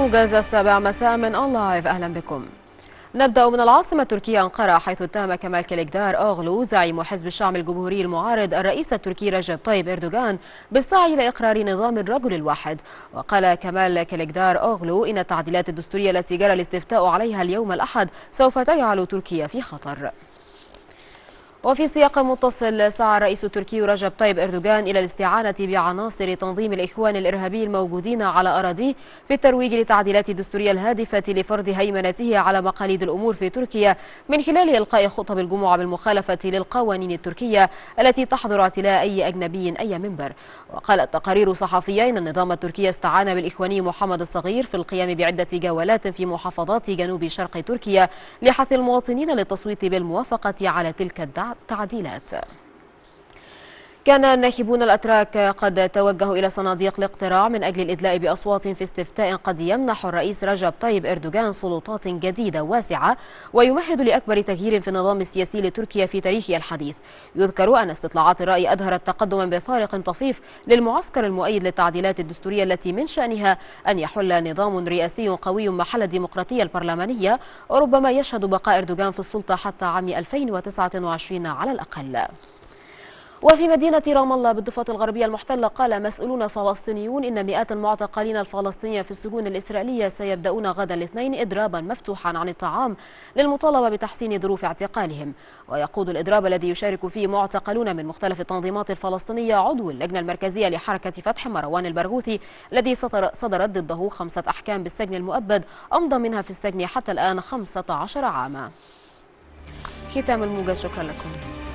موجز السابع مساء من اون لايف اهلا بكم نبدأ من العاصمة التركية أنقرة حيث اتهم كمال كليكدار اوغلو زعيم حزب الشعب الجمهوري المعارض الرئيس التركي رجب طيب إردوغان بالسعي لإقرار نظام الرجل الواحد وقال كمال كليكدار اوغلو إن التعديلات الدستورية التي جرى الاستفتاء عليها اليوم الأحد سوف تجعل تركيا في خطر وفي سياق متصل سعى الرئيس التركي رجب طيب أردوغان إلى الاستعانة بعناصر تنظيم الإخوان الإرهابي الموجودين على أراضيه في الترويج لتعديلات الدستورية الهادفة لفرض هيمنته على مقاليد الأمور في تركيا من خلال إلقاء خطب الجمعة بالمخالفة للقوانين التركية التي تحظر اعتلاء أي أجنبي أي منبر وقالت تقارير صحفية إن النظام التركي استعان بالإخواني محمد الصغير في القيام بعدة جولات في محافظات جنوب شرق تركيا لحث المواطنين للتصويت بالموافقة على تلك الدعوة تعديلات كان الناخبون الأتراك قد توجهوا إلى صناديق الاقتراع من أجل الإدلاء بأصوات في استفتاء قد يمنح الرئيس رجب طيب إردوغان سلطات جديدة واسعة ويمهد لأكبر تغيير في النظام السياسي لتركيا في تاريخها الحديث يذكر أن استطلاعات الرأي أظهرت تقدما بفارق طفيف للمعسكر المؤيد للتعديلات الدستورية التي من شأنها أن يحل نظام رئاسي قوي محل الديمقراطية البرلمانية وربما يشهد بقاء إردوغان في السلطة حتى عام 2029 على الأقل وفي مدينة رام الله بالضفة الغربية المحتلة قال مسؤولون فلسطينيون إن مئات المعتقلين الفلسطينيين في السجون الإسرائيلية سيبدأون غدا الاثنين إضرابا مفتوحا عن الطعام للمطالبة بتحسين ظروف اعتقالهم ويقود الإضراب الذي يشارك فيه معتقلون من مختلف التنظيمات الفلسطينية عضو اللجنة المركزية لحركة فتح مروان البرغوثي الذي صدرت ضده خمسة أحكام بالسجن المؤبد أمضى منها في السجن حتى الآن 15 عاما ختام الموجز شكرا لكم